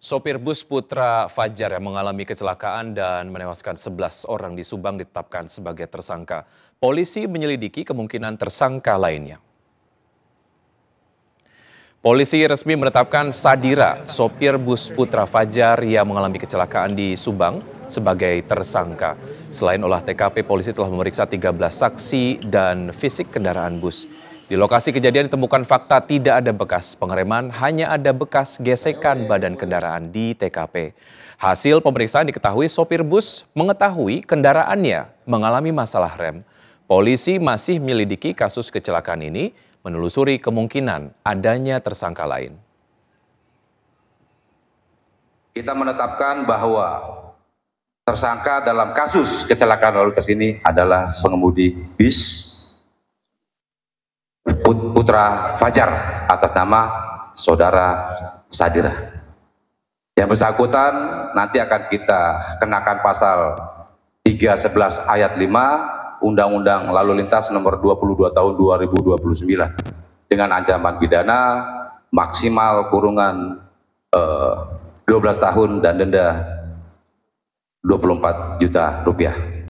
Sopir bus Putra Fajar yang mengalami kecelakaan dan menewaskan 11 orang di Subang ditetapkan sebagai tersangka. Polisi menyelidiki kemungkinan tersangka lainnya. Polisi resmi menetapkan Sadira, sopir bus Putra Fajar yang mengalami kecelakaan di Subang sebagai tersangka. Selain olah TKP, polisi telah memeriksa 13 saksi dan fisik kendaraan bus. Di lokasi kejadian ditemukan fakta tidak ada bekas pengereman, hanya ada bekas gesekan badan kendaraan di TKP. Hasil pemeriksaan diketahui sopir bus mengetahui kendaraannya mengalami masalah rem. Polisi masih menyelidiki kasus kecelakaan ini, menelusuri kemungkinan adanya tersangka lain. Kita menetapkan bahwa tersangka dalam kasus kecelakaan lalu lintas ini adalah pengemudi bis Putra Fajar atas nama Saudara Sadira. Yang bersangkutan nanti akan kita kenakan pasal 311 ayat 5 Undang-Undang Lalu Lintas nomor 22 tahun 2029 dengan ancaman pidana maksimal kurungan eh, 12 tahun dan denda 24 juta rupiah.